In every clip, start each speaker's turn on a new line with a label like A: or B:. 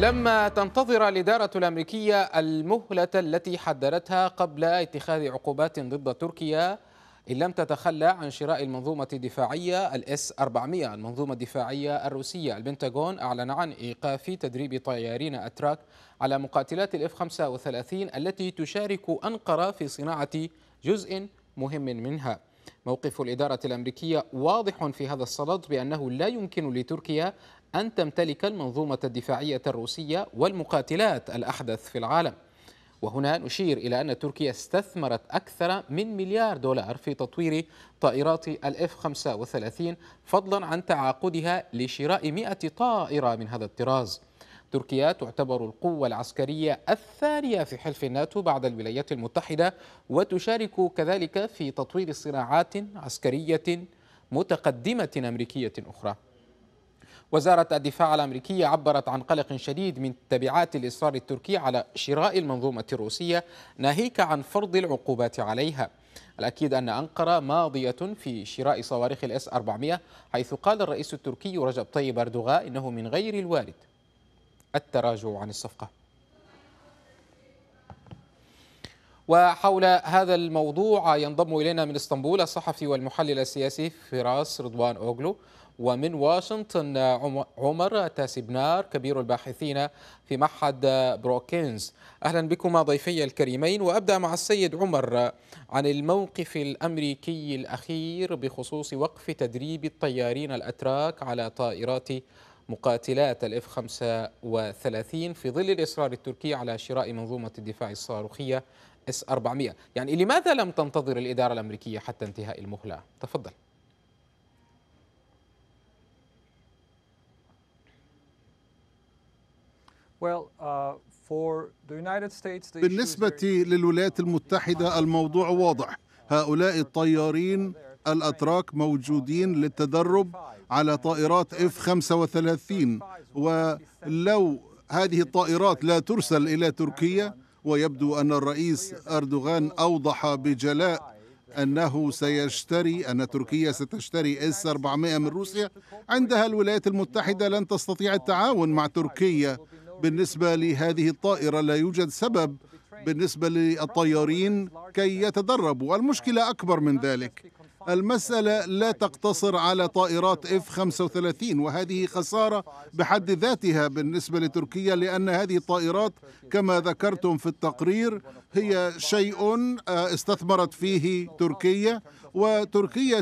A: لما تنتظر الإدارة الأمريكية المهلة التي حددتها قبل اتخاذ عقوبات ضد تركيا إن لم تتخلى عن شراء المنظومة الدفاعية الاس 400 المنظومة الدفاعية الروسية البنتاغون أعلن عن إيقاف تدريب طيارين أتراك على مقاتلات الاف 35 التي تشارك أنقرة في صناعة جزء مهم منها موقف الإدارة الأمريكية واضح في هذا الصدد بأنه لا يمكن لتركيا أن تمتلك المنظومة الدفاعية الروسية والمقاتلات الأحدث في العالم وهنا نشير إلى أن تركيا استثمرت أكثر من مليار دولار في تطوير طائرات الإف 35 فضلا عن تعاقدها لشراء 100 طائرة من هذا الطراز تركيا تعتبر القوة العسكرية الثانية في حلف الناتو بعد الولايات المتحدة وتشارك كذلك في تطوير صناعات عسكرية متقدمة أمريكية أخرى وزارة الدفاع الأمريكية عبرت عن قلق شديد من تبعات الإصرار التركي على شراء المنظومة الروسية ناهيك عن فرض العقوبات عليها الأكيد أن أنقرة ماضية في شراء صواريخ الإس 400 حيث قال الرئيس التركي رجب طيب أردوغان إنه من غير الوارد التراجع عن الصفقة وحول هذا الموضوع ينضم إلينا من اسطنبول الصحفي والمحلل السياسي فراس رضوان أوغلو ومن واشنطن عمر تاسبنار كبير الباحثين في معهد بروكينز أهلا بكما ضيفي الكريمين وأبدأ مع السيد عمر عن الموقف الأمريكي الأخير بخصوص وقف تدريب الطيارين الأتراك على طائرات مقاتلات الاف 35 في ظل الاصرار التركي على شراء منظومه الدفاع الصاروخيه اس 400 يعني لماذا لم تنتظر الاداره الامريكيه حتى انتهاء المهله تفضل
B: uh, بالنسبة
C: للولايات المتحدة الموضوع واضح هؤلاء الطيارين الأتراك موجودين للتدرب على طائرات اف 35 ولو هذه الطائرات لا ترسل الى تركيا ويبدو ان الرئيس اردوغان اوضح بجلاء انه سيشتري ان تركيا ستشتري اس 400 من روسيا عندها الولايات المتحده لن تستطيع التعاون مع تركيا بالنسبه لهذه الطائره لا يوجد سبب بالنسبه للطيارين كي يتدربوا المشكله اكبر من ذلك المسألة لا تقتصر على طائرات اف 35 وهذه خسارة بحد ذاتها بالنسبة لتركيا لأن هذه الطائرات كما ذكرتم في التقرير هي شيء آه، استثمرت فيه تركيا وتركيا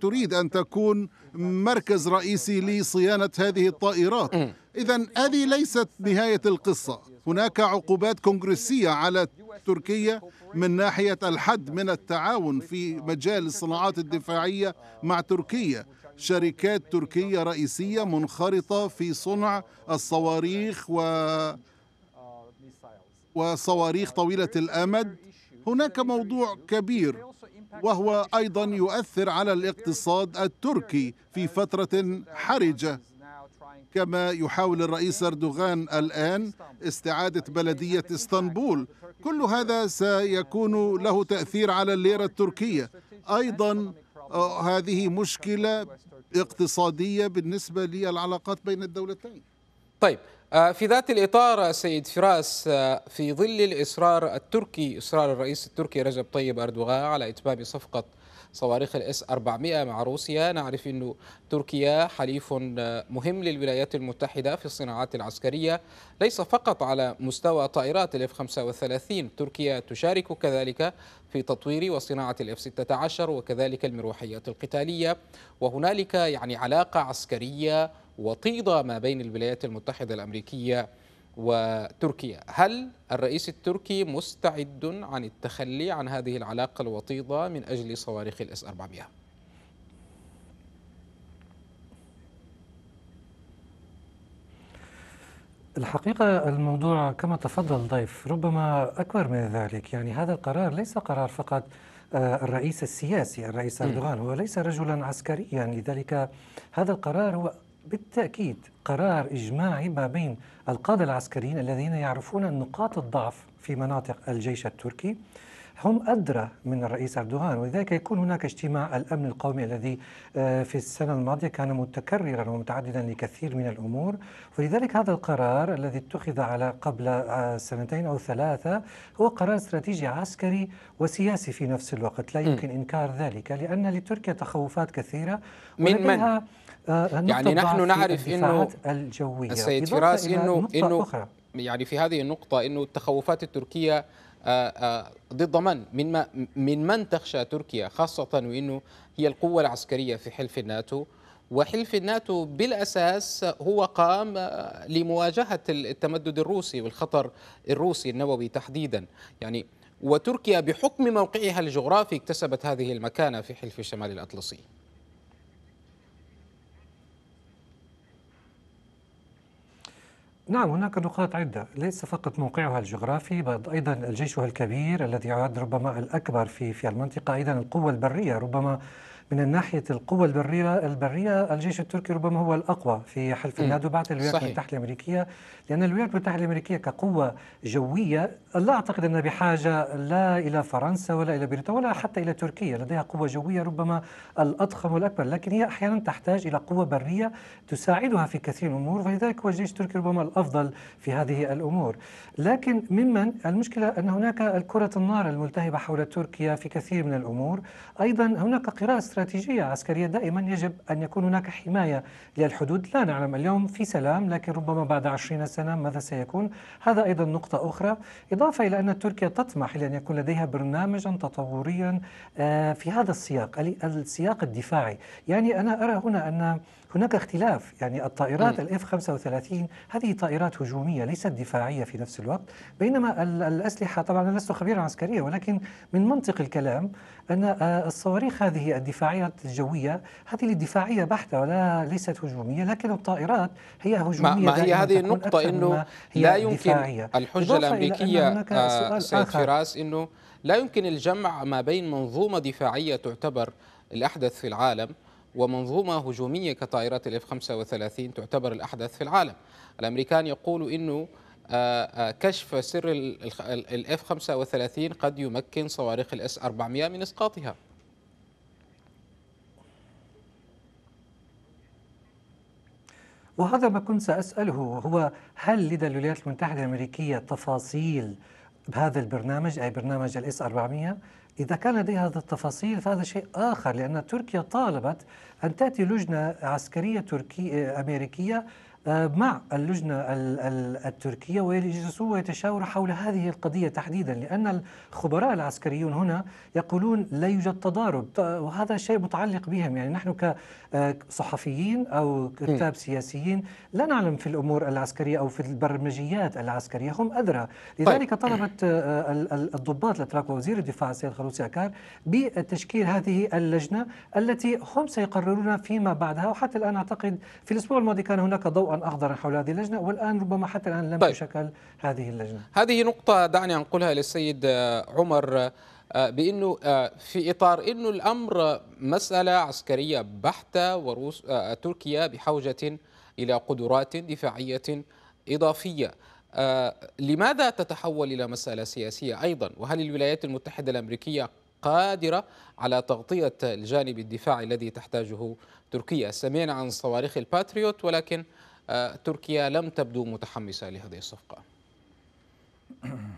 C: تريد أن تكون مركز رئيسي لصيانة هذه الطائرات إذا هذه ليست نهاية القصة هناك عقوبات كونغرسية على تركيا من ناحية الحد من التعاون في مجال الصناعات الدفاعية مع تركيا شركات تركية رئيسية منخرطة في صنع الصواريخ و وصواريخ طويلة الأمد هناك موضوع كبير وهو أيضا يؤثر على الاقتصاد التركي في فترة حرجة كما يحاول الرئيس أردوغان الآن استعادة بلدية اسطنبول كل هذا سيكون له تأثير على الليرة التركية أيضا آه، هذه مشكلة اقتصادية بالنسبة للعلاقات بين الدولتين طيب آه، في ذات الإطار سيد فراس
A: آه، في ظل الإصرار التركي إصرار الرئيس التركي رجب طيب أردوغان على إتمام صفقة صواريخ الاس 400 مع روسيا نعرف انه تركيا حليف آه، مهم للولايات المتحده في الصناعات العسكريه ليس فقط على مستوى طائرات الاف 35 تركيا تشارك كذلك في تطوير وصناعه الاف 16 وكذلك المروحيات القتاليه وهنالك يعني علاقه عسكريه وطيده ما بين الولايات المتحده الامريكيه وتركيا هل الرئيس التركي مستعد عن التخلي عن هذه العلاقة الوطيدة من أجل صواريخ الإس 400
B: الحقيقة الموضوع كما تفضل ضيف ربما أكبر من ذلك يعني هذا القرار ليس قرار فقط آه، الرئيس السياسي الرئيس أردوغان هو ليس رجلا عسكريا لذلك هذا القرار هو بالتأكيد قرار إجماعي ما بين القادة العسكريين الذين يعرفون نقاط الضعف في مناطق الجيش التركي هم أدرى من الرئيس أردوغان ولذلك يكون هناك اجتماع الأمن القومي الذي آه، في السنة الماضية كان متكررا ومتعددا لكثير من الأمور ولذلك هذا القرار الذي اتخذ على قبل آه، سنتين أو ثلاثة هو قرار استراتيجي عسكري وسياسي في نفس الوقت لا يمكن إنكار ذلك لأن لتركيا تخوفات كثيرة من من؟ آه، يعني نحن نعرف انه الجويه السيد فراس انه انه
A: يعني في هذه النقطه انه التخوفات التركيه آه، آه، ضد من؟ من من من تخشى تركيا خاصه وانه هي القوه العسكريه في حلف الناتو وحلف الناتو بالاساس هو قام لمواجهه التمدد الروسي والخطر الروسي النووي تحديدا يعني وتركيا بحكم موقعها الجغرافي اكتسبت هذه المكانه في حلف الشمال الاطلسي
B: نعم هناك نقاط عدة ليس فقط موقعها الجغرافي بل أيضا جيشها الكبير الذي يعد ربما الأكبر في في المنطقة أيضا القوة البرية ربما من ناحيه القوه البريه البريه الجيش التركي ربما هو الاقوى في حلف الناتو بعد الولايات المتحده الامريكيه لان الولايات المتحده الامريكيه كقوه جويه لا اعتقد انها بحاجه لا الى فرنسا ولا الى بريطانيا ولا حتى الى تركيا لديها قوه جويه ربما الاضخم والاكبر لكن هي احيانا تحتاج الى قوه بريه تساعدها في كثير من الامور فلذلك هو الجيش التركي ربما الافضل في هذه الامور لكن ممن المشكله ان هناك الكره النار الملتهبه حول تركيا في كثير من الامور ايضا هناك قراءه استراتيجية عسكرية دائما يجب أن يكون هناك حماية للحدود لا نعلم اليوم في سلام لكن ربما بعد عشرين سنة ماذا سيكون هذا أيضا نقطة أخرى إضافة إلى أن تركيا تطمح إلى أن يكون لديها برنامجا تطوريا آه، في هذا السياق السياق الدفاعي يعني أنا أرى هنا أن هناك اختلاف يعني الطائرات الاف 35 هذه طائرات هجوميه ليست دفاعيه في نفس الوقت بينما الاسلحه طبعا انا لست خبيرا عسكريا ولكن من منطق الكلام ان آه، الصواريخ هذه الدفاعيه الجويه هذه للدفاعيه بحته ولا ليست هجوميه لكن الطائرات هي هجوميه ما هي هذه النقطه انه لا يمكن دفاعية. الحجه الامريكيه آه سيد فراس
A: انه لا يمكن الجمع ما بين منظومه دفاعيه تعتبر الاحدث في العالم ومنظومة هجومية كطائرات الاف 35 تعتبر الأحدث في العالم الأمريكان يقولوا أنه آه، آه، كشف سر الاف 35 قد يمكن صواريخ الاس 400 من اسقاطها
B: وهذا ما كنت سأسأله هو هل لدى الولايات المتحدة الأمريكية تفاصيل بهذا البرنامج أي برنامج الاس 400 إذا كان لديها هذه التفاصيل فهذا شيء آخر لأن تركيا طالبت أن تأتي لجنة عسكرية تركي أمريكية آه، مع اللجنة التركية ويجلسوا ويتشاور حول هذه القضية تحديدا لأن الخبراء العسكريون هنا يقولون لا يوجد تضارب وهذا شيء متعلق بهم يعني نحن كصحفيين آه، أو كتاب سياسيين لا نعلم في الأمور العسكرية أو في البرمجيات العسكرية هم أدرى طيب. لذلك طلبت آه، الضباط الأتراك ووزير الدفاع السيد خلوصي أكار بتشكيل هذه اللجنة التي هم سيقررون فيما بعدها وحتى الآن أعتقد في الأسبوع الماضي كان هناك ضوء ضوءا أخضرا حول هذه اللجنة والآن ربما حتى الآن لم طيب. تشكل هذه اللجنة
A: هذه نقطة دعني أنقلها للسيد آه، عمر آه، بانه آه، في اطار انه الامر مساله عسكريه بحته وروس تركيا بحوجه الى قدرات دفاعيه اضافيه لماذا تتحول الى مساله سياسيه ايضا وهل الولايات المتحده الامريكيه قادره على تغطيه الجانب الدفاعي الذي تحتاجه تركيا سمعنا عن صواريخ الباتريوت ولكن آه، تركيا لم تبدو متحمسة لهذه الصفقة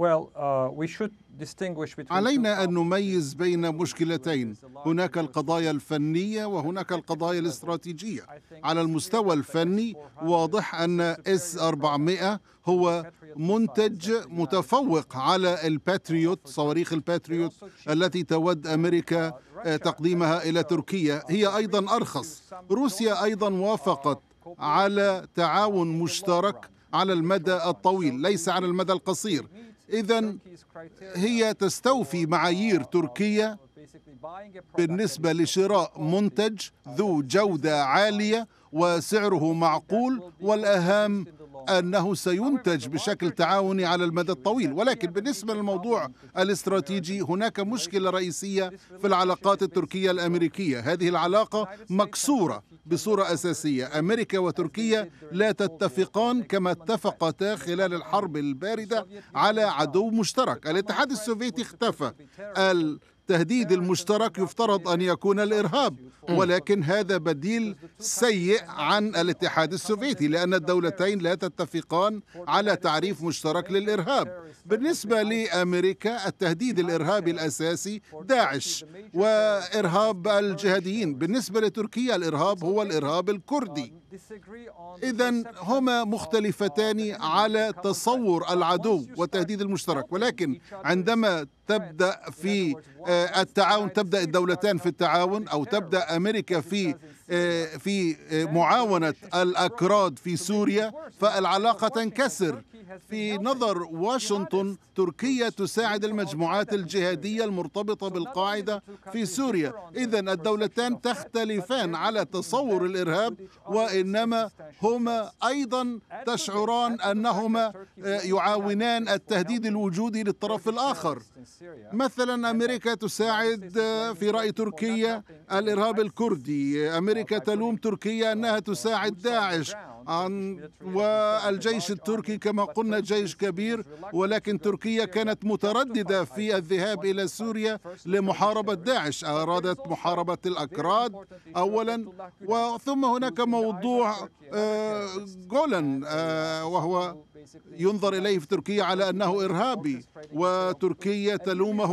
C: Uh, علينا أن نميز بين مشكلتين هناك القضايا الفنية وهناك القضايا الاستراتيجية على المستوى الفني واضح أن اس 400 هو منتج متفوق على الباتريوت صواريخ الباتريوت التي تود أمريكا آه، تقديمها إلى تركيا هي أيضا أرخص روسيا أيضا وافقت على تعاون مشترك على المدى الطويل ليس على المدى القصير إذا هي تستوفي معايير تركيا بالنسبة لشراء منتج ذو جودة عالية وسعره معقول والأهم أنه سينتج بشكل تعاوني على المدى الطويل ولكن بالنسبة للموضوع الاستراتيجي هناك مشكلة رئيسية في العلاقات التركية الأمريكية هذه العلاقة مكسورة بصورة أساسية أمريكا وتركيا لا تتفقان كما اتفقتا خلال الحرب الباردة على عدو مشترك الاتحاد السوفيتي اختفى التهديد المشترك يفترض أن يكون الإرهاب ولكن هذا بديل سيء عن الاتحاد السوفيتي لأن الدولتين لا تتفقان على تعريف مشترك للإرهاب بالنسبة لأمريكا التهديد الإرهابي الأساسي داعش وإرهاب الجهاديين بالنسبة لتركيا الإرهاب هو الإرهاب الكردي إذا هما مختلفتان على تصور العدو والتهديد المشترك ولكن عندما تبدا في آه، التعاون تبدا الدولتان في التعاون او تبدا امريكا في آه، في آه، معاونة الأكراد في سوريا فالعلاقة تنكسر في نظر واشنطن تركيا تساعد المجموعات الجهادية المرتبطة بالقاعدة في سوريا إذا الدولتان تختلفان على تصور الإرهاب وإنما هما أيضا تشعران أنهما آه، يعاونان التهديد الوجودي للطرف الآخر مثلا أمريكا تساعد في رأي تركيا الإرهاب الكردي أمريكا أمريكا تلوم تركيا أنها تساعد داعش عن والجيش التركي كما قلنا جيش كبير ولكن تركيا كانت مترددة في الذهاب إلى سوريا لمحاربة داعش أرادت محاربة الأكراد أولا وثم هناك موضوع آه، جولان آه، وهو ينظر إليه في تركيا على أنه إرهابي وتركيا تلومه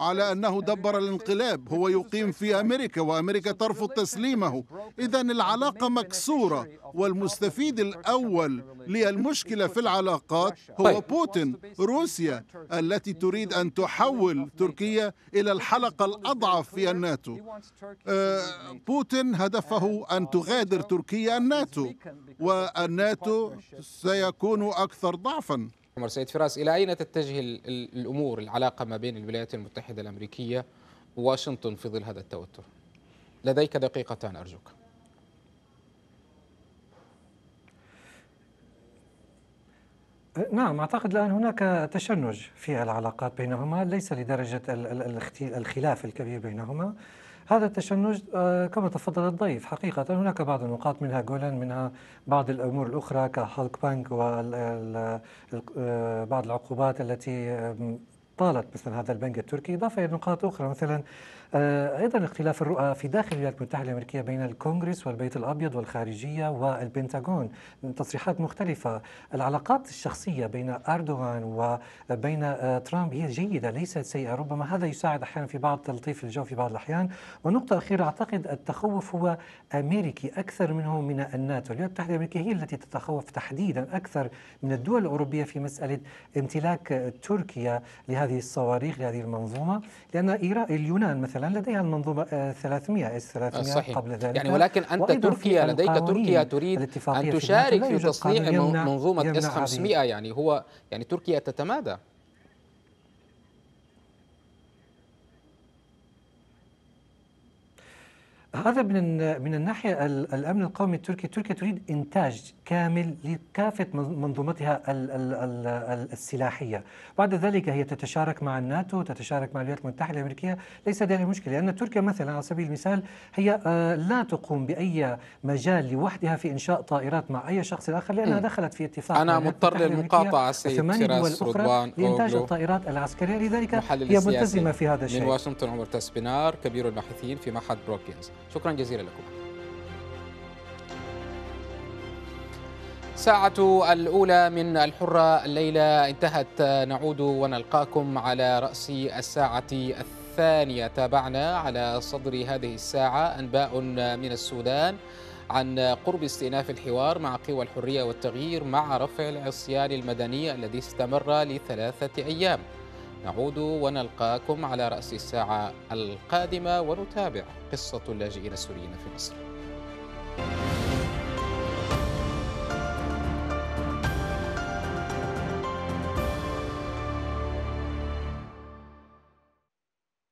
C: على أنه دبر الانقلاب هو يقيم في أمريكا وأمريكا ترفض تسليمه إذا العلاقة مكسورة والمس المستفيد الأول للمشكلة في العلاقات هو طيب. بوتين روسيا التي تريد أن تحول تركيا إلى الحلقة الأضعف في الناتو آه، بوتين هدفه أن تغادر تركيا الناتو والناتو سيكون أكثر ضعفا سيد فراس إلى أين تتجه الأمور
A: العلاقة ما بين الولايات المتحدة الأمريكية وواشنطن في ظل هذا التوتر لديك دقيقتان أرجوك
B: نعم أعتقد الآن هناك تشنج في العلاقات بينهما ليس لدرجة الخلاف الكبير بينهما هذا التشنج آه، كما تفضل الضيف حقيقة هناك بعض النقاط منها جولان منها بعض الأمور الأخرى كهالك بانك وبعض آه، العقوبات التي آه، طالت مثلا هذا البنك التركي إضافة إلى نقاط أخرى مثلا آه، أيضا اختلاف الرؤى في داخل الولايات المتحدة الأمريكية بين الكونغرس والبيت الأبيض والخارجية والبنتاغون تصريحات مختلفة العلاقات الشخصية بين أردوغان وبين آه، ترامب هي جيدة ليست سيئة ربما هذا يساعد أحيانا في بعض تلطيف الجو في بعض الأحيان ونقطة أخيرة أعتقد التخوف هو أمريكي أكثر منه من الناتو الولايات المتحدة الأمريكية هي التي تتخوف تحديدا أكثر من الدول الأوروبية في مسألة امتلاك تركيا لهذه الصواريخ لهذه المنظومة لأن اليونان مثلا مثلا لديها المنظومه 300 اس 300 صحيح. قبل يعني ذلك يعني ولكن انت تركيا لديك تركيا تريد ان تشارك في تصنيع منظومه اس 500 يعني
A: هو يعني تركيا تتمادى
B: هذا من من الناحيه الامن القومي التركي، تركيا تريد انتاج كامل لكافه منظومتها السلاحيه، بعد ذلك هي تتشارك مع الناتو، تتشارك مع الولايات المتحده الامريكيه، ليس ذلك مشكله لان تركيا مثلا على سبيل المثال هي آه، لا تقوم باي مجال لوحدها في انشاء طائرات مع اي شخص اخر لانها دخلت في اتفاق انا مضطر للمقاطعه سيد دول اخرى لانتاج الطائرات العسكريه،
A: لذلك هي ملتزمه في هذا الشيء. من واشنطن عمر تسبينار كبير الباحثين في معهد بروكينز. شكرا جزيلا لكم ساعة الأولى من الحرة الليلة انتهت نعود ونلقاكم على رأس الساعة الثانية تابعنا على صدر هذه الساعة أنباء من السودان عن قرب استئناف الحوار مع قوى الحرية والتغيير مع رفع العصيان المدني الذي استمر لثلاثة أيام نعود ونلقاكم على رأس الساعة القادمة ونتابع قصة اللاجئين السوريين في مصر